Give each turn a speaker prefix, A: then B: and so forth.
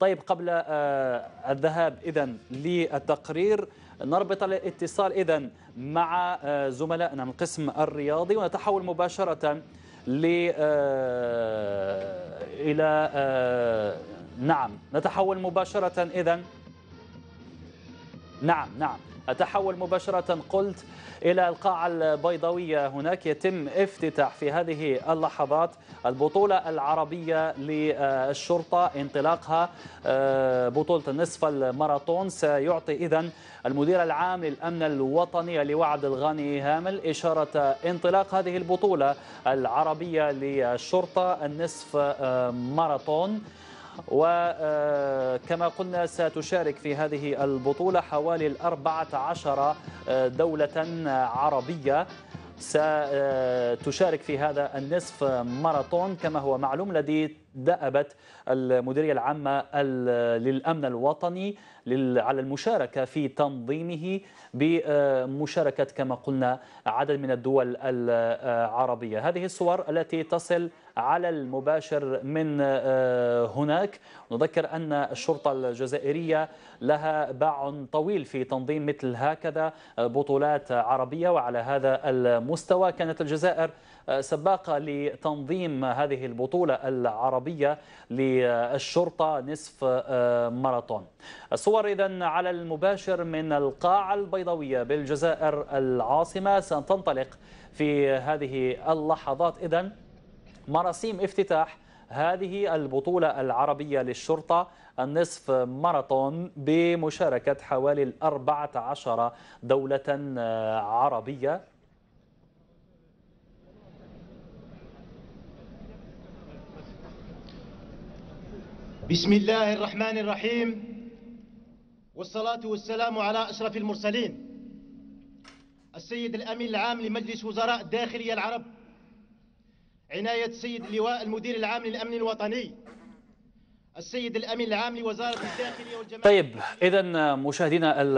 A: طيب قبل آه، الذهاب إذا للتقرير نربط الاتصال إذا مع آه، زملائنا من القسم الرياضي ونتحول مباشرة ل آه، إلى نعم نتحول مباشرة إذا نعم نعم أتحول مباشرة قلت إلى القاعة البيضاوية هناك يتم افتتاح في هذه اللحظات البطولة العربية للشرطة انطلاقها آه، بطولة النصف الماراثون سيعطي إذا المدير العام للأمن الوطني لوعد الغاني الغني هامل إشارة انطلاق هذه البطولة العربية للشرطة النصف آه، ماراثون وكما آه، قلنا ستشارك في هذه البطولة حوالي الأربعة عشر آه، دولة عربية ستشارك في هذا النصف ماراثون كما هو معلوم الذي دأبت المديرية العامة للأمن الوطني على المشاركة في تنظيمه بمشاركة كما قلنا عدد من الدول العربية هذه الصور التي تصل على المباشر من آه، هناك نذكر أن الشرطة الجزائرية لها باع طويل في تنظيم مثل هكذا آه، بطولات عربية وعلى هذا المستوى كانت الجزائر آه، سباقة لتنظيم هذه البطولة العربية العربية للشرطة نصف آه، ماراثون الصور إذا على المباشر من القاعة البيضاوية بالجزائر العاصمة ستنطلق في هذه اللحظات إذا مراسيم افتتاح هذه البطولة العربية للشرطة النصف ماراثون بمشاركة حوالي 14 دولة آه، عربية
B: بسم الله الرحمن الرحيم والصلاة والسلام على أشرف المرسلين السيد الأمين العام لمجلس وزراء الداخلية العرب عناية السيد اللواء المدير العام للأمن الوطني السيد الأمين العام لوزارة الداخلية والجمال
A: طيب إذا مشاهدينا